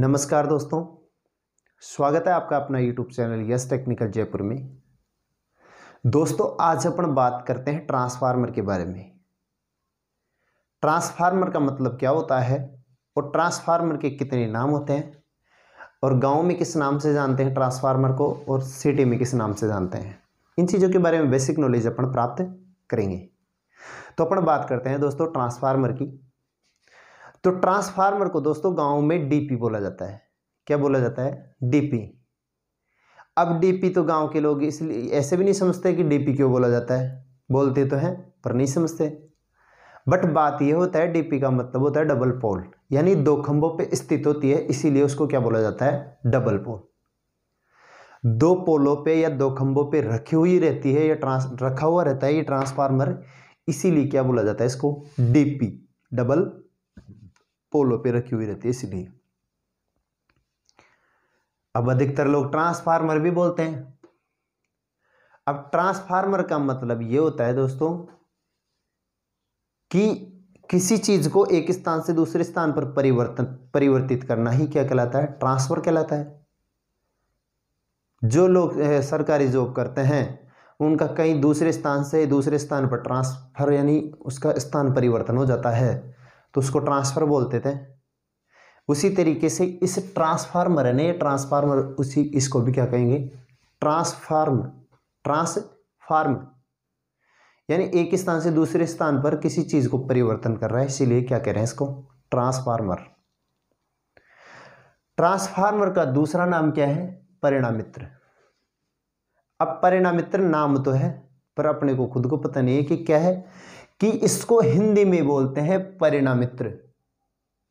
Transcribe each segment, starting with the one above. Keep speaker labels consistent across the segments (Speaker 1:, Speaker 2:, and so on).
Speaker 1: नमस्कार दोस्तों स्वागत है आपका अपना YouTube channel Yes Technical Jaipur में दोस्तों आज अपन बात करते हैं ट्रांसफार्मर के बारे में ट्रांसफार्मर का मतलब क्या होता है और ट्रांसफार्मर के कितने नाम होते हैं और गांव में किस नाम से जानते हैं ट्रांसफार्मर को और सिटी में किस नाम से जानते हैं इन चीज़ों के बारे में बेसिक नॉलेज अपन प्राप्त करेंगे तो अपन बात करते हैं दोस्तों ट्रांसफार्मर की तो ट्रांसफार्मर को दोस्तों गांव में डीपी बोला जाता है क्या बोला जाता है डीपी अब डीपी तो गांव के लोग इसलिए ऐसे भी नहीं समझते कि डीपी क्यों बोला जाता है बोलते तो हैं पर नहीं समझते बट बात यह होता है डीपी का मतलब होता है डबल पोल यानी दो खंभों पे स्थित होती है इसीलिए उसको क्या बोला जाता है डबल पोल दो पोलों पे या दो खंभों पे रखी हुई रहती है या ट्रांस रखा हुआ रहता है ये ट्रांसफार्मर इसीलिए क्या बोला जाता है इसको डीपी डबल पोलो पे रखी हुई रहती है इसलिए अब अधिकतर लोग ट्रांसफार्मर भी बोलते हैं अब ट्रांसफार्मर का मतलब ये होता है दोस्तों कि किसी चीज को एक स्थान से दूसरे स्थान पर परिवर्तन परिवर्तित करना ही क्या कहलाता है ट्रांसफर कहलाता है जो लोग सरकारी जॉब करते हैं उनका कहीं दूसरे स्थान से दूसरे स्थान पर ट्रांसफर यानी उसका स्थान परिवर्तन हो जाता है तो उसको ट्रांसफ़र बोलते थे उसी तरीके से इस ट्रांसफार्मर ने ट्रांसफार्मर उसी इसको भी क्या कहेंगे ट्रांसफार्म ट्रांसफार्म यानी एक स्थान से दूसरे स्थान पर किसी चीज़ को परिवर्तन कर रहा है इसीलिए क्या कह रहे हैं इसको ट्रांसफार्मर ट्रांसफार्मर का दूसरा नाम क्या है परिणामित्र अब परिणामित्र नाम तो है पर अपने को खुद को पता नहीं है कि क्या है कि इसको हिंदी में बोलते हैं परिणामित्र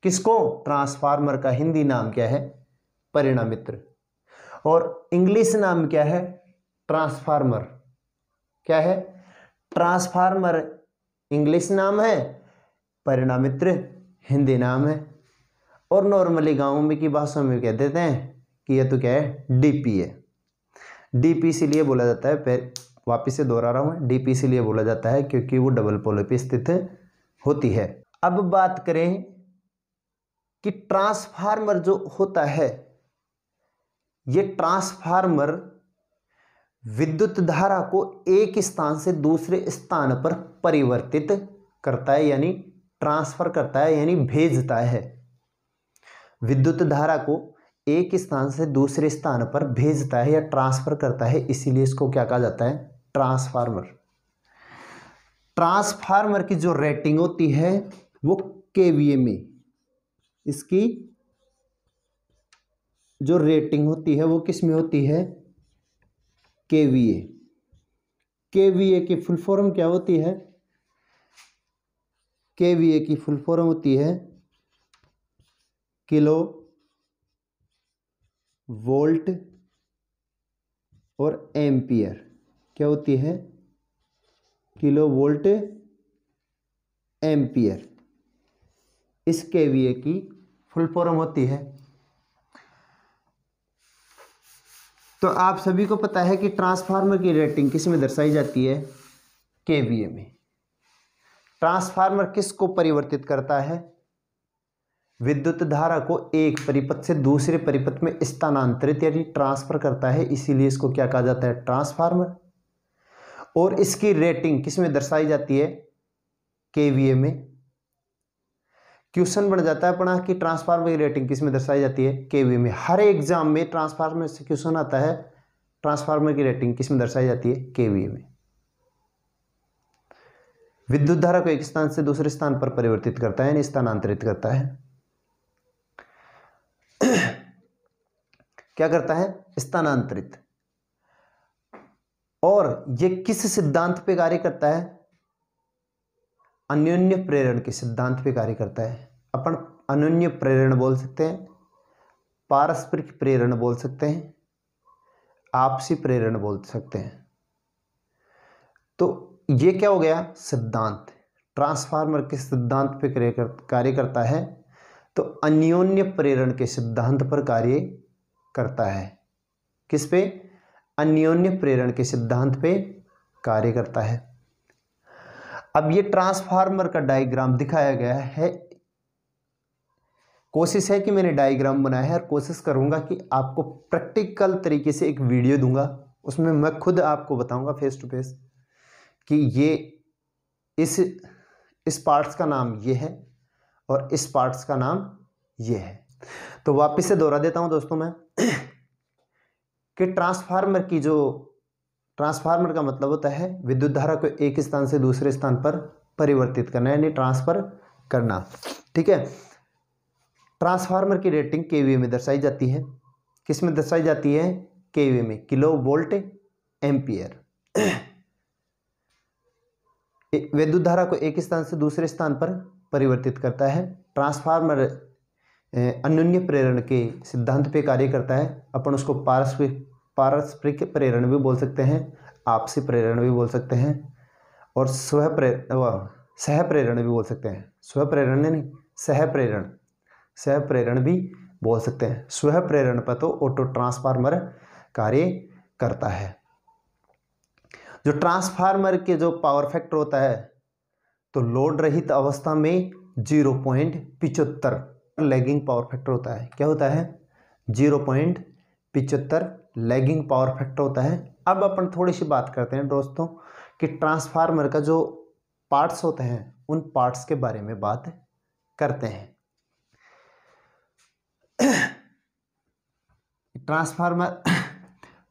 Speaker 1: किसको ट्रांसफार्मर का हिंदी नाम क्या है परिणामित्र और इंग्लिश नाम क्या है ट्रांसफार्मर क्या है ट्रांसफार्मर इंग्लिश नाम है परिणामित्र हिंदी नाम है और नॉर्मली गाँव में की भाषा में कह देते हैं कि यह तो क्या है डीपी है डीपी इसीलिए बोला जाता है वापिस से दोहरा रहा हूँ डी पी इसीलिए बोला जाता है क्योंकि वो डबल पोल पर स्थित होती है अब बात करें कि ट्रांसफार्मर जो होता है ये ट्रांसफार्मर विद्युत धारा को एक स्थान से दूसरे स्थान पर परिवर्तित करता है यानी ट्रांसफर करता है यानी भेजता है विद्युत धारा को एक स्थान से दूसरे स्थान पर भेजता है या ट्रांसफर करता है इसीलिए इसको क्या कहा जाता है ट्रांसफार्मर ट्रांसफार्मर की जो रेटिंग होती है वो केवीए में इसकी जो रेटिंग होती है वो किस में होती है केवीए केवीए की फुल फॉर्म क्या होती है केवीए की फुल फॉर्म होती है किलो वोल्ट और एम्पियर क्या होती है किलो वोल्ट एम्पियर इस केवीए की फुल फॉर्म होती है तो आप सभी को पता है कि ट्रांसफार्मर की रेटिंग किस में दर्शाई जाती है केवीए में ट्रांसफार्मर किस को परिवर्तित करता है विद्युत धारा को एक परिपथ से दूसरे परिपथ में स्थानांतरित यानी ट्रांसफर करता है इसीलिए इसको क्या कहा जाता है ट्रांसफार्मर और इसकी रेटिंग किसमें दर्शाई जाती है केवीए में क्वेश्चन बन जाता है अपना कि ट्रांसफार्मर की रेटिंग किसमें दर्शाई जाती है केवीए में हर एग्जाम में ट्रांसफार्मर से क्वेश्चन आता है ट्रांसफार्मर की रेटिंग किसमें दर्शाई जाती है केवीए में विद्युत धारा को एक स्थान से दूसरे स्थान पर परिवर्तित करता है यानी स्थानांतरित करता है क्या करता है स्थानांतरित और यह किस सिद्धांत पे कार्य करता है अन्योन्य प्रेरण के सिद्धांत पे कार्य करता है अपन अन्योन्य प्रेरण बोल सकते हैं पारस्परिक प्रेरण बोल सकते हैं आपसी प्रेरण बोल सकते हैं तो ये क्या हो गया सिद्धांत ट्रांसफार्मर के सिद्धांत पे कार्य करता है तो अन्योन्य प्रेरण के सिद्धांत पर कार्य करता है किस पे अन्योन्य प्रेरण के सिद्धांत पे कार्य करता है अब ये ट्रांसफार्मर का डायग्राम दिखाया गया है कोशिश है कि मैंने डायग्राम बनाया है और कोशिश करूंगा कि आपको प्रैक्टिकल तरीके से एक वीडियो दूंगा उसमें मैं खुद आपको बताऊंगा फेस टू फेस कि ये इस इस पार्ट्स का नाम ये है और इस पार्ट्स का नाम ये है तो वापस से दोहरा देता हूं दोस्तों मैं कि ट्रांसफार्मर की जो ट्रांसफार्मर का मतलब होता है विद्युत धारा को एक स्थान से दूसरे स्थान पर परिवर्तित करना यानी ट्रांसफर करना ठीक है ट्रांसफार्मर की रेटिंग केवीए में दर्शाई जाती है किस में दर्शाई जाती है केवीए में किलो वोल्ट एम्पियर विद्युत धारा को एक स्थान से दूसरे स्थान पर परिवर्तित करता है ट्रांसफार्मर अन्योन्य प्रेरण के सिद्धांत पे कार्य करता है अपन उसको पारस्परिक पारस्परिक प्रेरण भी बोल सकते हैं आपसी प्रेरण भी बोल सकते हैं और स्व प्रे सह प्रेरण भी बोल सकते हैं स्व प्रेरण नहीं सह प्रेरण सह प्रेरण भी बोल सकते हैं स्व प्रेरण पर तो ऑटो ट्रांसफार्मर कार्य करता है जो ट्रांसफार्मर के जो पावर फैक्टर होता है तो लोड रहित अवस्था में जीरो पॉइंट पिचहत्तर लैगिंग पावर फैक्टर होता है क्या होता है जीरो पॉइंट पिचहत्तर लैगिंग पावर फैक्टर होता है अब अपन थोड़ी सी बात करते हैं दोस्तों कि ट्रांसफार्मर का जो पार्ट्स होते हैं उन पार्ट्स के बारे में बात करते हैं ट्रांसफार्मर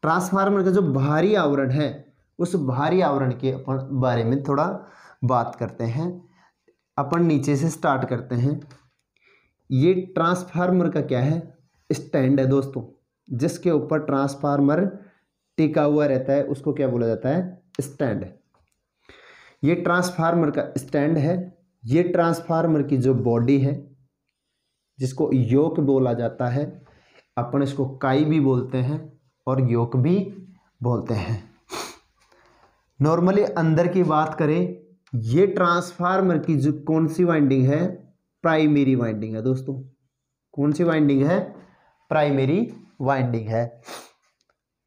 Speaker 1: ट्रांसफार्मर का जो भारी आवरण है उस भारी आवरण के अपन बारे में थोड़ा बात करते हैं अपन नीचे से स्टार्ट करते हैं ये ट्रांसफार्मर का क्या है स्टैंड है दोस्तों जिसके ऊपर ट्रांसफार्मर टिका हुआ रहता है उसको क्या बोला जाता है स्टैंड ये ट्रांसफार्मर का स्टैंड है ये ट्रांसफार्मर की जो बॉडी है जिसको योक बोला जाता है अपन इसको काई भी बोलते हैं और योक भी बोलते हैं नॉर्मली अंदर की बात करें ये ट्रांसफार्मर की जो कौन सी वाइंडिंग है प्राइमरी वाइंडिंग है दोस्तों कौन सी वाइंडिंग है प्राइमेरी वाइंडिंग है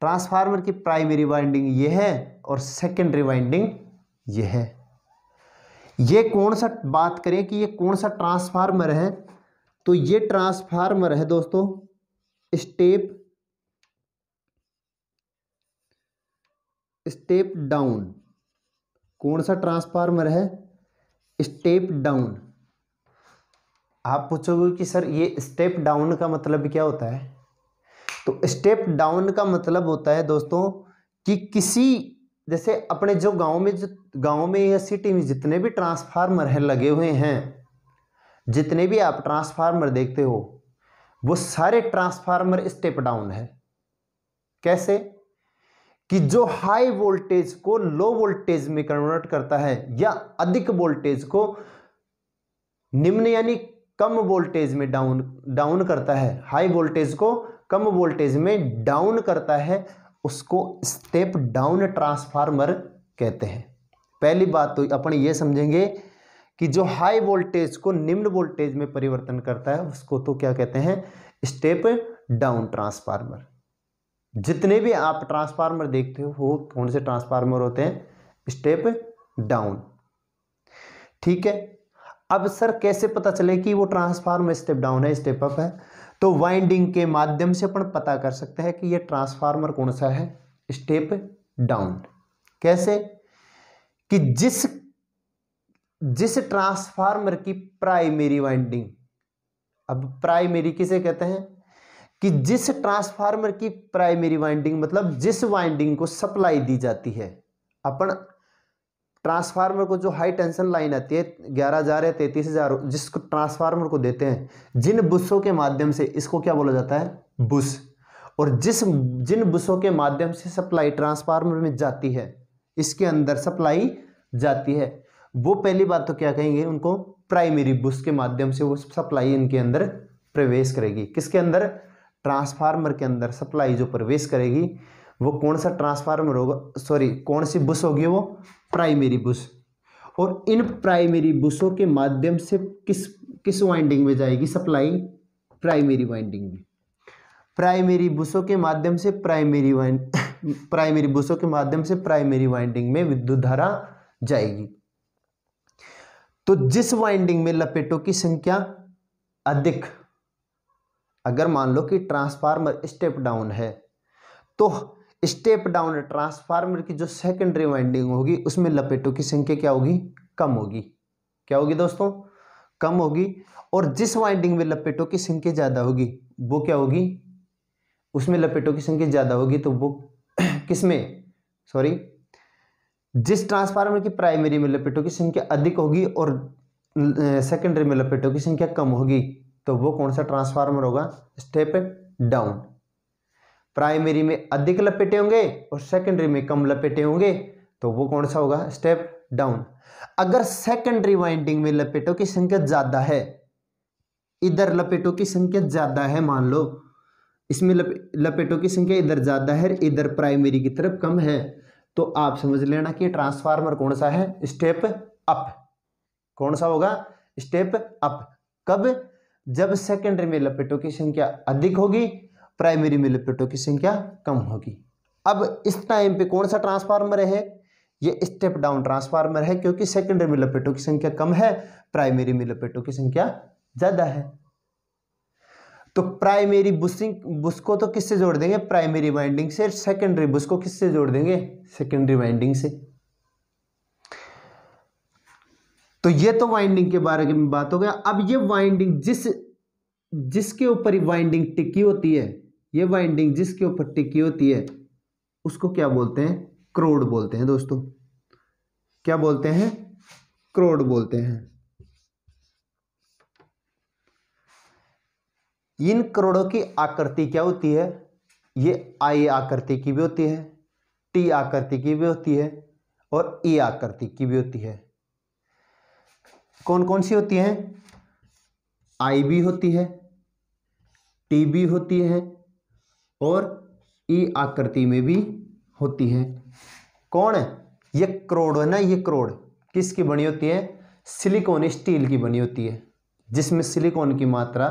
Speaker 1: ट्रांसफार्मर की प्राइमरी वाइंडिंग ये है और सेकेंडरी वाइंडिंग ये है ये कौन सा बात करें कि ये कौन सा ट्रांसफार्मर है तो ये ट्रांसफार्मर है दोस्तों स्टेप स्टेप डाउन कौन सा ट्रांसफार्मर है स्टेप डाउन आप पूछोगे कि सर ये स्टेप डाउन का मतलब क्या होता है तो स्टेप डाउन का मतलब होता है दोस्तों कि किसी जैसे अपने जो गांव में जो गांव में या सिटी में जितने भी ट्रांसफार्मर हैं लगे हुए हैं जितने भी आप ट्रांसफार्मर देखते हो वो सारे ट्रांसफार्मर स्टेप डाउन है कैसे कि जो हाई वोल्टेज को लो वोल्टेज में कन्वर्ट करता है या अधिक वोल्टेज को निम्न यानी कम वोल्टेज में डाउन डाउन करता है हाई वोल्टेज को कम वोल्टेज में डाउन करता है उसको स्टेप डाउन ट्रांसफार्मर कहते हैं पहली बात तो अपन ये समझेंगे कि जो हाई वोल्टेज को निम्न वोल्टेज में परिवर्तन करता है उसको तो क्या कहते हैं स्टेप डाउन ट्रांसफार्मर जितने भी आप ट्रांसफार्मर देखते हो वो कौन से ट्रांसफार्मर होते हैं स्टेप डाउन ठीक है अब सर कैसे पता चले कि वो ट्रांसफार्म स्टेप डाउन है स्टेप अप है तो वाइंडिंग के माध्यम से अपन पता कर सकते हैं कि ये ट्रांसफार्मर कौन सा है स्टेप डाउन कैसे कि जिस जिस ट्रांसफार्मर की प्राइमरी वाइंडिंग अब प्राइमरी किसे कहते हैं कि जिस ट्रांसफार्मर की प्राइमरी वाइंडिंग मतलब जिस वाइंडिंग को सप्लाई दी जाती है अपन ट्रांसफार्मर को जो हाई टेंशन लाइन आती है ग्यारह हज़ार या तैंतीस हज़ार जिसको ट्रांसफार्मर को देते हैं जिन बुसों के माध्यम से इसको क्या बोला जाता है बुस और जिस जिन बुसों के माध्यम से सप्लाई ट्रांसफार्मर में जाती है इसके अंदर सप्लाई जाती है वो पहली बात तो क्या कहेंगे उनको प्राइमरी बुस के माध्यम से वो सप्लाई इनके अंदर प्रवेश करेगी किसके अंदर ट्रांसफार्मर के अंदर सप्लाई जो प्रवेश करेगी वो कौन सा ट्रांसफार्मर होगा सॉरी कौन सी बुश होगी वो प्राइमरी बुश और इन प्राइमरी बुशों के माध्यम से किस किस वाइंडिंग में जाएगी सप्लाई प्राइमरी वाइंडिंग में प्राइमरी बुशों के माध्यम से प्राइमरी वाइंड प्राइमरी बुशों के माध्यम से प्राइमरी वाइंडिंग में विद्युत धारा जाएगी तो जिस वाइंडिंग में लपेटों की संख्या अधिक अगर मान लो कि ट्रांसफार्मर स्टेप डाउन है तो स्टेप डाउन ट्रांसफार्मर की जो सेकेंडरी वाइंडिंग होगी उसमें लपेटों की संख्या क्या होगी कम होगी क्या होगी दोस्तों कम होगी और जिस वाइंडिंग में लपेटों की संख्या ज़्यादा होगी वो क्या होगी उसमें लपेटों की संख्या ज़्यादा होगी तो वो किसमें सॉरी जिस ट्रांसफार्मर की प्राइमरी में लपेटों की संख्या अधिक होगी और सेकेंडरी में लपेटों की संख्या कम होगी तो वो कौन सा ट्रांसफार्मर होगा स्टेप डाउन प्राइमरी में अधिक लपेटे होंगे और सेकेंडरी में कम लपेटे होंगे तो वो कौन सा होगा स्टेप डाउन अगर सेकेंडरी वाइंडिंग में लपेटों की संख्या ज़्यादा है इधर लपेटों की संख्या ज़्यादा है मान लो इसमें लप, लपेटों की संख्या इधर ज़्यादा है इधर प्राइमरी की तरफ कम है तो आप समझ लेना कि ट्रांसफार्मर कौन सा है स्टेप अप कौन सा होगा स्टेप अप कब जब सेकेंडरी में लपेटों की संख्या अधिक होगी प्राइमरी में लिपेटों की संख्या कम होगी अब इस टाइम पे कौन सा ट्रांसफार्मर है ये स्टेप डाउन ट्रांसफार्मर है क्योंकि सेकेंडरी में लपेटों की संख्या कम है प्राइमरी में लपेटों की संख्या ज़्यादा है तो प्राइमरी बुशिंग बुस को तो किससे जोड़ देंगे प्राइमरी वाइंडिंग से सेकेंडरी बुस को किससे जोड़ देंगे सेकेंडरी वाइंडिंग से तो ये तो वाइंडिंग के बारे में बात हो गया अब ये वाइंडिंग जिस जिसके ऊपर वाइंडिंग टिकी होती है ये वाइंडिंग जिसके ऊपर टिकी होती है उसको क्या बोलते हैं क्रोड बोलते हैं दोस्तों क्या बोलते हैं क्रोड बोलते हैं इन करोड़ों की आकृति क्या होती है ये आई आकृति की भी होती है टी आकृति की भी होती है और ई e आकृति की भी होती है कौन कौन सी होती हैं आई भी होती है टी भी होती है और ई आकृति में भी होती है कौन है ये क्रोड है ना ये क्रोड किसकी बनी होती है सिलिकॉन स्टील की बनी होती है जिसमें सिलिकॉन की मात्रा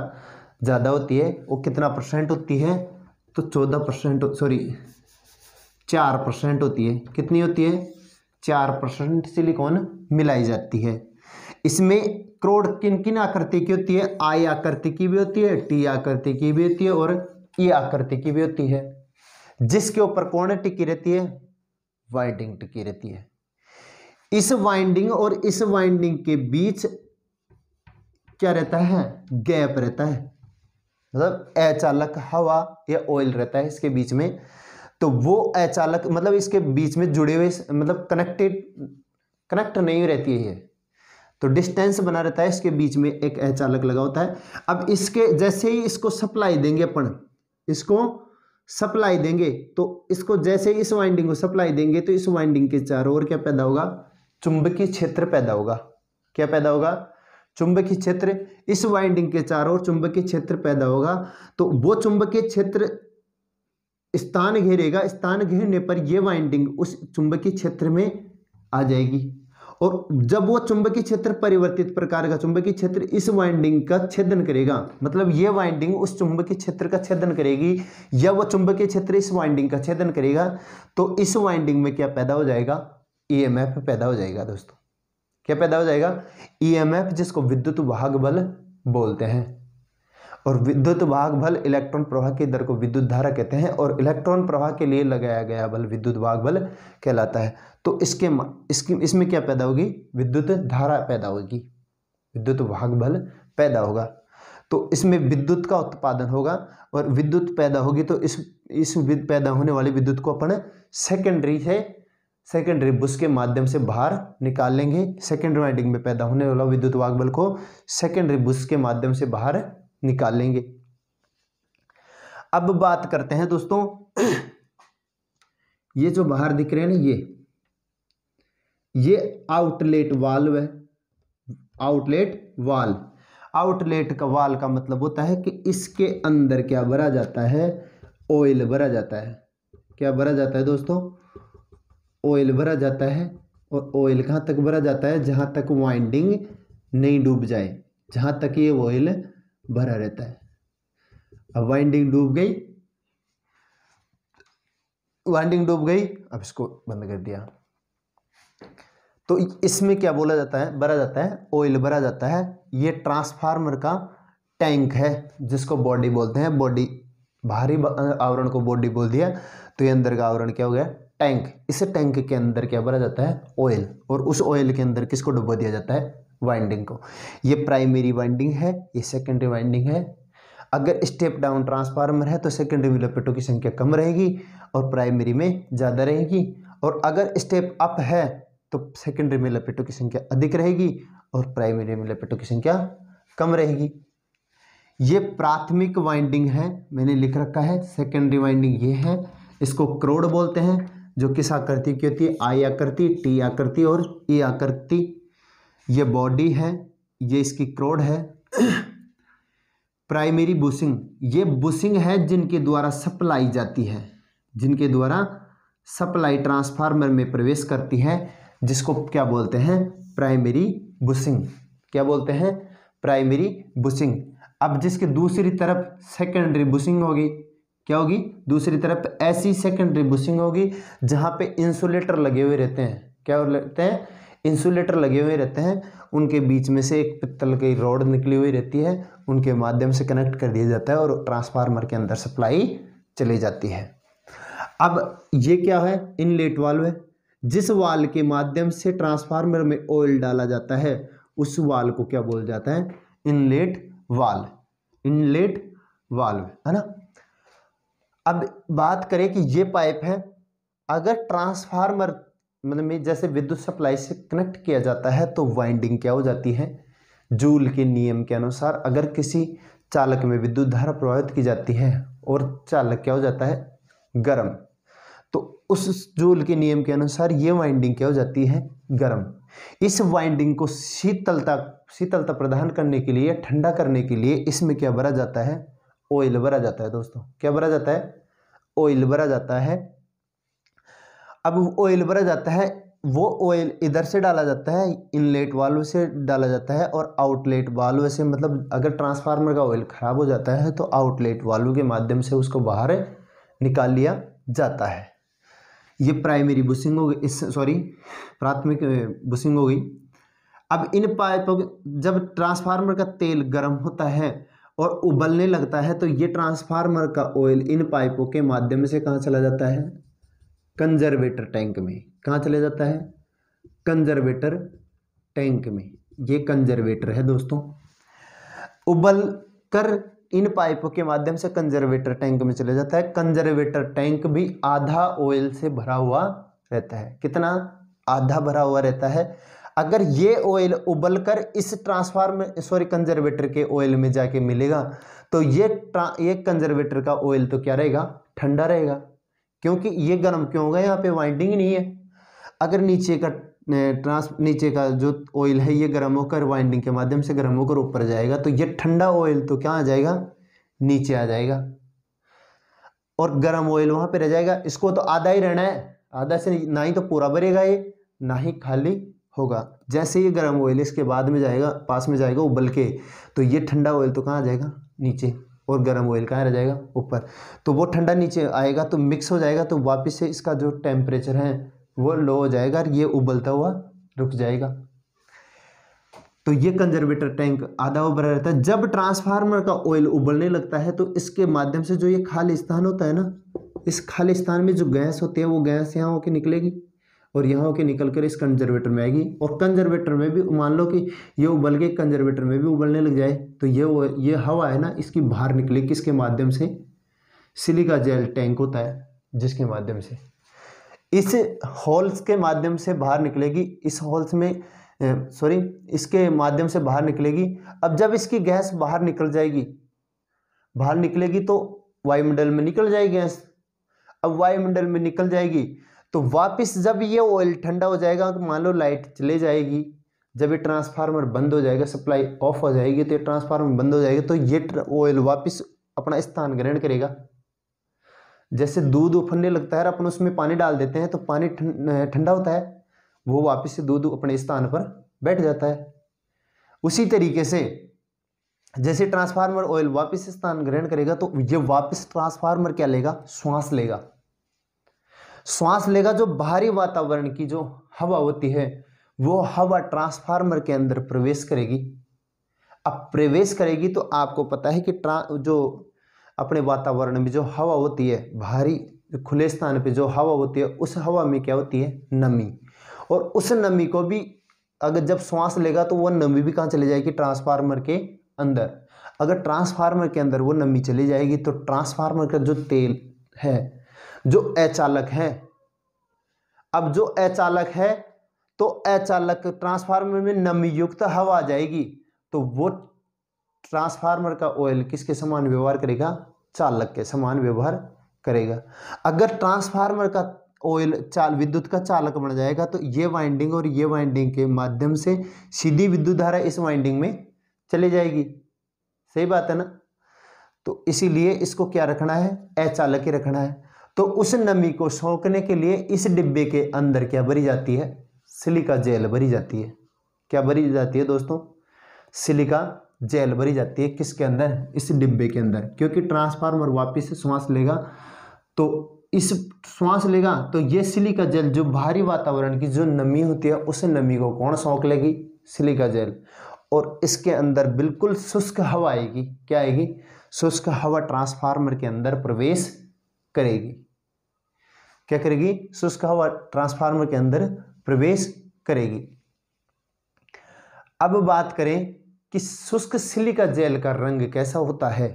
Speaker 1: ज़्यादा होती है वो कितना परसेंट होती है तो चौदह परसेंट सॉरी चार परसेंट होती है कितनी होती है चार परसेंट सिलिकॉन मिलाई जाती है इसमें क्रोड किन किन आकृति की होती है आई आकृति की भी होती है टी आकृति की भी होती है और ये आकृति की भी होती है जिसके ऊपर कौन टिकी रहती है वाइंडिंग टिकी रहती है इस वाइंडिंग और इस वाइंडिंग के बीच क्या रहता है गैप रहता है मतलब अचालक हवा या ऑयल रहता है इसके बीच में तो वो अचालक मतलब इसके बीच में जुड़े हुए मतलब कनेक्टेड कनेक्ट नहीं रहती है तो डिस्टेंस बना रहता है इसके बीच में एक अचालक लगा होता है अब इसके जैसे ही इसको सप्लाई देंगे अपन इसको सप्लाई देंगे तो इसको जैसे इस वाइंडिंग को सप्लाई देंगे तो इस वाइंडिंग के चारों ओर क्या पैदा होगा चुंबकीय क्षेत्र पैदा होगा क्या पैदा होगा चुंबकीय क्षेत्र इस वाइंडिंग के चारों ओर चुंबकीय क्षेत्र पैदा होगा तो वो चुंबकीय क्षेत्र स्थान घेरेगा स्थान घेरने पर यह वाइंडिंग उस चुंबकीय क्षेत्र में आ जाएगी और जब वो चुंबकीय क्षेत्र परिवर्तित प्रकार का चुंबकीय क्षेत्र इस वाइंडिंग का छेदन करेगा मतलब ये वाइंडिंग उस चुंबकीय क्षेत्र का छेदन करेगी या वो चुंबकीय क्षेत्र इस वाइंडिंग का छेदन करेगा तो इस वाइंडिंग में क्या पैदा हो जाएगा ई e पैदा हो जाएगा दोस्तों क्या पैदा हो जाएगा ई e जिसको विद्युत वाहक बल बोलते हैं और विद्युत भाग बल इलेक्ट्रॉन प्रवाह की दर को विद्युत धारा कहते हैं और इलेक्ट्रॉन प्रवाह के लिए लगाया गया बल विद्युत भाग बल कहलाता है तो इसके इसकी इसमें क्या पैदा होगी विद्युत धारा पैदा होगी विद्युत भाग बल पैदा होगा तो इसमें विद्युत का उत्पादन होगा और विद्युत पैदा होगी तो इस इस पैदा होने वाली विद्युत को अपन सेकेंडरी से सेकेंडरी बुश के माध्यम से बाहर निकाल लेंगे सेकेंडरी वाइंडिंग में पैदा होने वाला विद्युत वाग बल को सेकेंडरी बुश के माध्यम से बाहर निकालेंगे अब बात करते हैं दोस्तों ये जो बाहर दिख रहे हैं ना ये ये आउटलेट वाल्व है आउटलेट वाल आउटलेट का वाल का मतलब होता है कि इसके अंदर क्या भरा जाता है ऑयल भरा जाता है क्या भरा जाता है दोस्तों ऑयल भरा जाता है और ऑयल कहाँ तक भरा जाता है जहाँ तक वाइंडिंग नहीं डूब जाए जहाँ तक ये ऑयल भरा रहता है अब वाइंडिंग डूब गई वाइंडिंग डूब गई अब इसको बंद कर दिया तो इसमें क्या बोला जाता है भरा जाता है ऑयल भरा जाता है ये ट्रांसफार्मर का टैंक है जिसको बॉडी बोलते हैं बॉडी बाहरी आवरण को बॉडी बोल दिया तो ये अंदर का आवरण क्या हो गया टैंक इस टैंक के अंदर क्या भरा जाता है ऑयल और उस ऑयल के अंदर किसको डुबो दिया जाता है वाइंडिंग को ये प्राइमरी वाइंडिंग है ये सेकेंडरी वाइंडिंग है अगर स्टेप डाउन ट्रांसफार्मर है तो सेकेंडरी में लपेटों की संख्या कम रहेगी और प्राइमरी में ज़्यादा रहेगी और अगर स्टेप अप है तो सेकेंडरी में लपेटों की संख्या अधिक रहेगी और प्राइमरी में लपेटों की संख्या कम रहेगी ये प्राथमिक वाइंडिंग है मैंने लिख रखा है सेकेंडरी वाइंडिंग ये है इसको क्रोड बोलते हैं जो किस आकृति की होती है आई आकृति टी आकृति और ई e आकृति ये बॉडी है ये इसकी क्रोड है प्राइमरी बुशिंग ये बुशिंग है जिनके द्वारा सप्लाई जाती है जिनके द्वारा सप्लाई ट्रांसफार्मर में प्रवेश करती है जिसको क्या बोलते हैं प्राइमरी बुशिंग क्या बोलते हैं प्राइमरी बुशिंग अब जिसके दूसरी तरफ सेकेंडरी बुशिंग होगी क्या होगी दूसरी तरफ ऐसी सेकेंडरी बुशिंग होगी जहाँ पे इंसुलेटर लगे हुए रहते हैं क्या रहते हैं इंसुलेटर लगे हुए रहते हैं उनके बीच में से एक पित्तल की रॉड निकली हुई रहती है उनके माध्यम से कनेक्ट कर दिया जाता है और ट्रांसफार्मर के अंदर सप्लाई चली जाती है अब ये क्या है इनलेट वाल्व है जिस वाल के माध्यम से ट्रांसफार्मर में ऑयल डाला जाता है उस वाल को क्या बोल जाता है इनलेट वाल इनलेट वाल्व है ना अब बात करें कि ये पाइप है अगर ट्रांसफार्मर मतलब में जैसे विद्युत सप्लाई से कनेक्ट किया जाता है तो वाइंडिंग क्या हो जाती है जूल के नियम के अनुसार अगर किसी चालक में विद्युत धारा प्रवाहित की जाती है और चालक क्या हो जाता है गर्म तो उस जूल के नियम के अनुसार ये वाइंडिंग क्या हो जाती है गर्म इस वाइंडिंग को शीतलता शीतलता प्रदान करने के लिए ठंडा करने के लिए इसमें क्या भरा जाता है ऑयल भरा जाता है दोस्तों क्या भरा जाता है ऑयल भरा जाता है अब ऑयल भरा जाता है वो ऑयल इधर से डाला जाता है इनलेट वाल्व से डाला जाता है और आउटलेट वाल्व से मतलब अगर ट्रांसफार्मर का ऑयल ख़राब हो जाता है तो आउटलेट वाल्व के माध्यम से उसको बाहर निकाल लिया जाता है ये प्राइमरी बुशिंग हो गई इस सॉरी प्राथमिक बुशिंग हो गई अब इन पाइपों जब ट्रांसफार्मर का तेल गर्म होता है और उबलने लगता है तो ये ट्रांसफार्मर का ऑयल इन पाइपों के माध्यम से कहाँ चला जाता है कंजर्वेटर टैंक में कहाँ चला जाता है कंजर्वेटर टैंक में ये कंजर्वेटर है दोस्तों उबल कर इन पाइपों के माध्यम से कंजर्वेटर टैंक में चला जाता है कंजर्वेटर टैंक भी आधा ऑयल से भरा हुआ रहता है कितना आधा भरा हुआ रहता है अगर ये ऑयल उबलकर इस ट्रांसफार्म सॉरी कंजर्वेटर के ऑयल में जाके मिलेगा तो ये ये कंजर्वेटर का ऑयल तो क्या रहेगा ठंडा रहेगा क्योंकि ये गर्म क्यों होगा यहाँ पे वाइंडिंग नहीं है अगर नीचे का ट्रांस नीचे का जो ऑयल है ये गर्म होकर वाइंडिंग के माध्यम से गर्म होकर ऊपर जाएगा तो ये ठंडा ऑयल तो क्या आ जाएगा नीचे आ जाएगा और गर्म ऑयल वहाँ पे रह जाएगा इसको तो आधा ही रहना है आधा से ना ही तो पूरा भरेगा ये ना ही खाली होगा जैसे ये गर्म ऑयल इसके बाद में जाएगा पास में जाएगा उबल के तो ये ठंडा ऑयल तो कहाँ आ जाएगा नीचे और गर्म ऑयल कहाँ रह जाएगा ऊपर तो वो ठंडा नीचे आएगा तो मिक्स हो जाएगा तो वापस से इसका जो टेम्परेचर है वो लो हो जाएगा और ये उबलता हुआ रुक जाएगा तो ये कंजर्वेटर टैंक आधा उबरा रहता है जब ट्रांसफार्मर का ऑयल उबलने लगता है तो इसके माध्यम से जो ये खाली स्थान होता है ना इस खाली स्थान में जो गैस होती है वो गैस यहाँ होकर निकलेगी और यहाँ के निकल कर इस कंजर्वेटर में आएगी और कंजर्वेटर में भी मान लो कि ये उबल के कंजर्वेटर में भी उबलने लग जाए तो ये वो ये हवा है ना इसकी बाहर निकले किसके माध्यम से सिलिका जेल टैंक होता है जिसके माध्यम से इस हॉल्स के माध्यम से बाहर निकलेगी इस हॉल्स में सॉरी इसके माध्यम से बाहर निकलेगी अब जब इसकी गैस बाहर निकल जाएगी बाहर निकलेगी तो वायुमंडल में निकल जाएगी गैस अब वायुमंडल में निकल जाएगी तो वापस जब ये ऑयल ठंडा हो जाएगा तो मान लो लाइट चले जाएगी जब ये ट्रांसफार्मर बंद हो जाएगा सप्लाई ऑफ हो जाएगी तो ये ट्रांसफार्मर बंद हो जाएगा तो ये ऑयल वापस अपना स्थान ग्रहण करेगा जैसे दूध उफरने लगता है अपन उसमें पानी डाल देते हैं तो पानी ठंडा होता है वो वापस से दूध अपने स्थान पर बैठ जाता है उसी तरीके से जैसे ट्रांसफार्मर ऑयल वापस स्थान ग्रहण करेगा तो ये वापस ट्रांसफार्मर क्या लेगा श्वास लेगा श्वास लेगा जो बाहरी वातावरण की जो हवा होती है वो हवा ट्रांसफार्मर के अंदर प्रवेश करेगी अब प्रवेश करेगी तो आपको पता है कि जो अपने वातावरण में जो हवा होती है भारी खुले स्थान पे जो हवा होती है उस हवा में क्या होती है नमी और उस नमी को भी अगर जब श्वास लेगा तो वह नमी भी कहाँ चली जाएगी ट्रांसफार्मर के अंदर अगर ट्रांसफार्मर के अंदर वो नमी चली जाएगी तो ट्रांसफार्मर का जो तेल है जो अचालक है अब जो अचालक है तो अचालक ट्रांसफार्मर में युक्त हवा जाएगी तो वो ट्रांसफार्मर का ऑयल किसके समान व्यवहार करेगा चालक के समान व्यवहार करेगा अगर ट्रांसफार्मर का ऑयल चाल विद्युत का चालक बन जाएगा तो ये वाइंडिंग और ये वाइंडिंग के माध्यम से सीधी विद्युत धारा इस वाइंडिंग में चली जाएगी सही बात है ना तो इसीलिए इसको क्या रखना है अचालक ही रखना है तो उस नमी को सोखने के लिए इस डिब्बे के अंदर क्या भरी जाती है सिलिका जेल भरी जाती है क्या भरी जाती है दोस्तों सिलिका जेल भरी जाती है किसके अंदर इस डिब्बे के अंदर क्योंकि ट्रांसफार्मर वापस श्वास लेगा तो इस श्वास लेगा तो ये सिलिका जेल जो भारी वातावरण की जो नमी होती है उस नमी को कौन सौंक लेगी सिलिका जेल और इसके अंदर बिल्कुल शुष्क हवा आएगी क्या आएगी शुष्क हवा ट्रांसफार्मर के अंदर प्रवेश करेगी क्या करेगी शुष्क हवा ट्रांसफार्मर के अंदर प्रवेश करेगी अब बात करें कि शुष्क सिलिका जेल का रंग कैसा होता है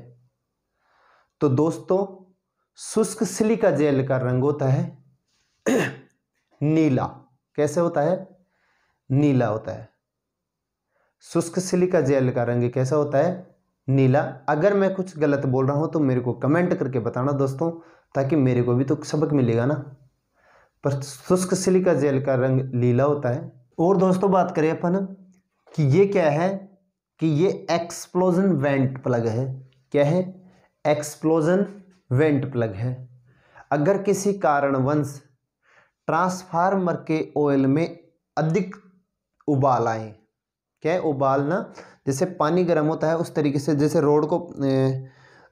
Speaker 1: तो दोस्तों शुष्क सिलिका जेल का रंग होता है नीला कैसे होता है नीला होता है शुष्क सिलिका जेल का रंग कैसा होता है नीला अगर मैं कुछ गलत बोल रहा हूं तो मेरे को कमेंट करके बताना दोस्तों ताकि मेरे को भी तो सबक मिलेगा ना पर शुष्क सिलिका जेल का रंग लीला होता है और दोस्तों बात करें अपन कि ये क्या है कि ये एक्सप्लोजन वेंट प्लग है क्या है एक्सप्लोजन वेंट प्लग है अगर किसी कारणवंश ट्रांसफार्मर के ऑयल में अधिक उबाल आए क्या उबालना जैसे पानी गर्म होता है उस तरीके से जैसे रोड को ए,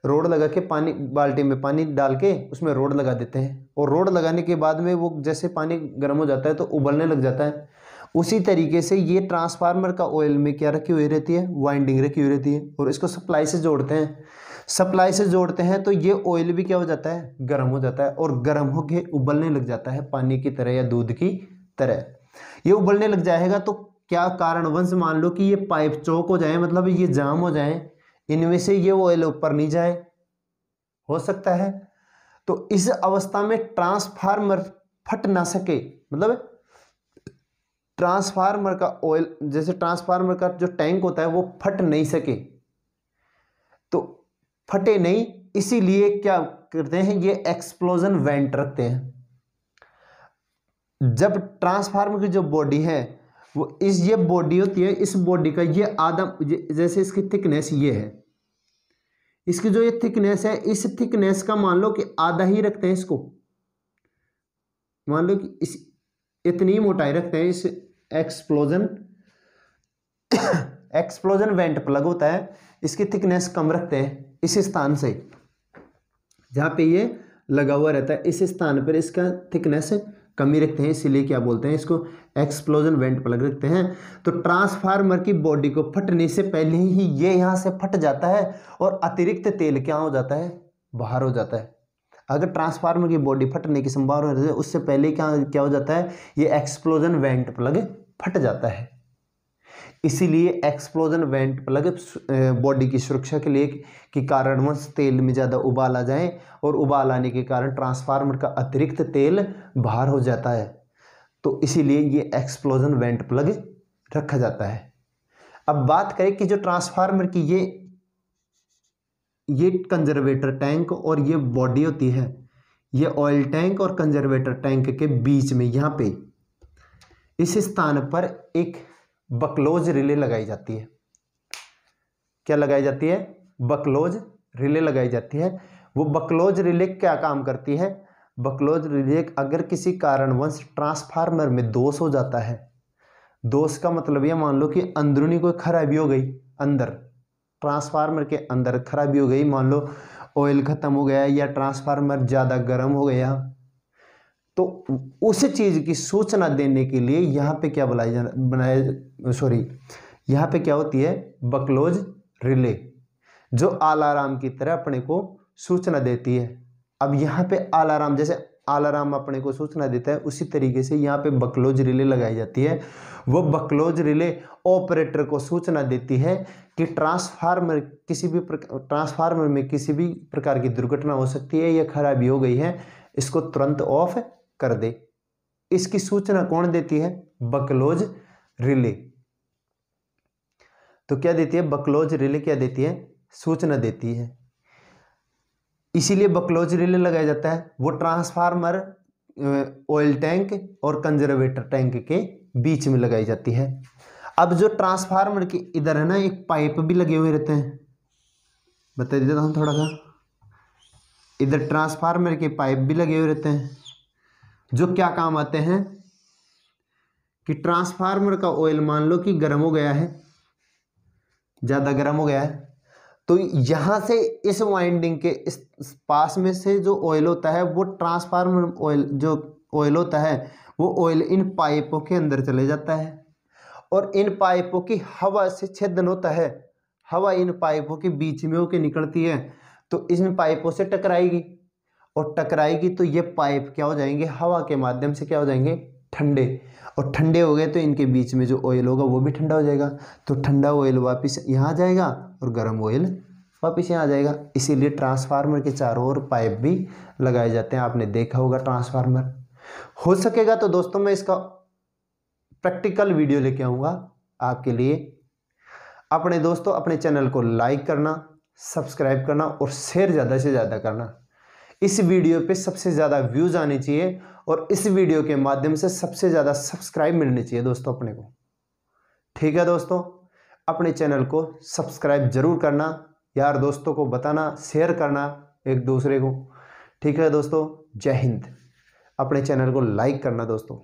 Speaker 1: रोड लगा के पानी बाल्टी में पानी डाल के उसमें रोड लगा देते हैं और रोड लगाने के बाद में वो जैसे पानी गर्म हो जाता है तो उबलने लग जाता है उसी तरीके से ये ट्रांसफार्मर का ऑयल में क्या रखी हुई रहती है वाइंडिंग रखी हुई रहती है और इसको सप्लाई से जोड़ते हैं सप्लाई से जोड़ते हैं तो ये ऑयल भी क्या हो जाता है गर्म हो जाता है और गर्म हो के उबलने लग जाता है पानी की तरह या दूध की तरह ये उबलने लग जाएगा तो क्या कारणवंश मान लो कि ये पाइप चौक हो जाए मतलब ये जाम हो जाए इनमें से ये ऑयल ऊपर नहीं जाए हो सकता है तो इस अवस्था में ट्रांसफार्मर फट ना सके मतलब ट्रांसफार्मर का ऑयल जैसे ट्रांसफार्मर का जो टैंक होता है वो फट नहीं सके तो फटे नहीं इसीलिए क्या करते हैं ये एक्सप्लोजन वेंट रखते हैं जब ट्रांसफार्मर की जो बॉडी है वो इस ये बॉडी होती है इस बॉडी का ये आधा जैसे इसकी थिकनेस ये है इसकी जो ये थिकनेस है इस थिकनेस का मान लो कि आधा ही रखते हैं इसको मान लो कि इस इतनी मोटाई रखते हैं इस एक्सप्लोजन एक्सप्लोजन वेंट प्लग होता है इसकी थिकनेस कम रखते हैं इस स्थान से जहां पे ये लगा हुआ रहता है इस स्थान पर इसका थिकनेस कमी रखते हैं इसीलिए क्या बोलते हैं इसको एक्सप्लोजन वेंट प्लग रखते हैं तो ट्रांसफार्मर की बॉडी को फटने से पहले ही ये यहाँ से फट जाता है और अतिरिक्त तेल क्या हो जाता है बाहर हो जाता है अगर ट्रांसफार्मर की बॉडी फटने की संभावना है उससे पहले क्या क्या हो जाता है ये एक्सप्लोजन वेंट प्लग फट जाता है इसीलिए एक्सप्लोजन वेंट प्लग बॉडी की सुरक्षा के लिए कि कारणवश तेल में ज़्यादा उबाल आ जाए और उबाल आने के कारण ट्रांसफार्मर का अतिरिक्त तेल बाहर हो जाता है तो इसीलिए ये एक्सप्लोजन वेंट प्लग रखा जाता है अब बात करें कि जो ट्रांसफार्मर की ये ये कंजर्वेटर टैंक और ये बॉडी होती है ये ऑयल टैंक और कंजर्वेटर टैंक के बीच में यहाँ पे इस स्थान पर एक बकलोज रिले लगाई जाती है क्या लगाई जाती है बकलोज रिले लगाई जाती है वो बकलोज रिले क्या काम करती है बकलोज रिले अगर किसी कारणवश ट्रांसफार्मर में दोष हो जाता है दोष का मतलब यह मान लो कि अंदरूनी कोई खराबी हो गई अंदर ट्रांसफार्मर के अंदर खराबी हो गई मान लो ऑयल ख़त्म हो गया या ट्रांसफार्मर ज़्यादा गर्म हो गया तो उस चीज़ की सूचना देने के लिए यहाँ पे क्या बुलाया जा बनाया सॉरी यहाँ पे क्या होती है बकलोज रिले जो आलाराम की तरह अपने को सूचना देती है अब यहाँ पे आलाराम जैसे आलाराम अपने को सूचना देता है उसी तरीके से यहाँ पे बकलोज रिले लगाई जाती है वो बकलोज रिले ऑपरेटर को सूचना देती है कि ट्रांसफार्मर किसी भी ट्रांसफार्मर में किसी भी प्रकार की दुर्घटना हो सकती है या खराबी हो गई है इसको तुरंत ऑफ कर दे इसकी सूचना कौन देती है बकलोज रिले तो क्या देती है बकलोज रिले क्या देती है सूचना देती है इसीलिए बकलोज रिले लगाया जाता है वो ट्रांसफार्मर ऑयल टैंक और कंजर्वेटर टैंक के बीच में लगाई जाती है अब जो ट्रांसफार्मर के इधर है ना एक पाइप भी लगे हुए रहते हैं बता देता हूँ थोड़ा सा इधर ट्रांसफार्मर के पाइप भी लगे हुए रहते हैं जो क्या काम आते हैं कि ट्रांसफार्मर का ऑयल मान लो कि गर्म हो गया है ज़्यादा गर्म हो गया है तो यहां से इस वाइंडिंग के इस पास में से जो ऑयल होता है वो ट्रांसफार्मर ऑयल जो ऑयल होता है वो ऑयल इन पाइपों के अंदर चले जाता है और इन पाइपों की हवा से छेदन होता है हवा इन पाइपों के बीच में होकर निकलती है तो इन पाइपों से टकराएगी और टकराएगी तो ये पाइप क्या हो जाएंगे हवा के माध्यम से क्या हो जाएंगे ठंडे और ठंडे हो गए तो इनके बीच में जो ऑयल होगा वो भी ठंडा हो जाएगा तो ठंडा ऑयल वापस यहाँ जाएगा और गर्म ऑयल वापस यहाँ आ जाएगा इसीलिए ट्रांसफार्मर के चारों ओर पाइप भी लगाए जाते हैं आपने देखा होगा ट्रांसफार्मर हो सकेगा तो दोस्तों मैं इसका प्रैक्टिकल वीडियो लेके आऊँगा आपके लिए अपने दोस्तों अपने चैनल को लाइक करना सब्सक्राइब करना और शेयर ज़्यादा से ज़्यादा करना इस वीडियो पे सबसे ज़्यादा व्यूज़ आने चाहिए और इस वीडियो के माध्यम से सबसे ज़्यादा सब्सक्राइब मिलने चाहिए दोस्तों अपने को ठीक है दोस्तों अपने चैनल को सब्सक्राइब जरूर करना यार दोस्तों को बताना शेयर करना एक दूसरे को ठीक है दोस्तों जय हिंद अपने चैनल को लाइक करना दोस्तों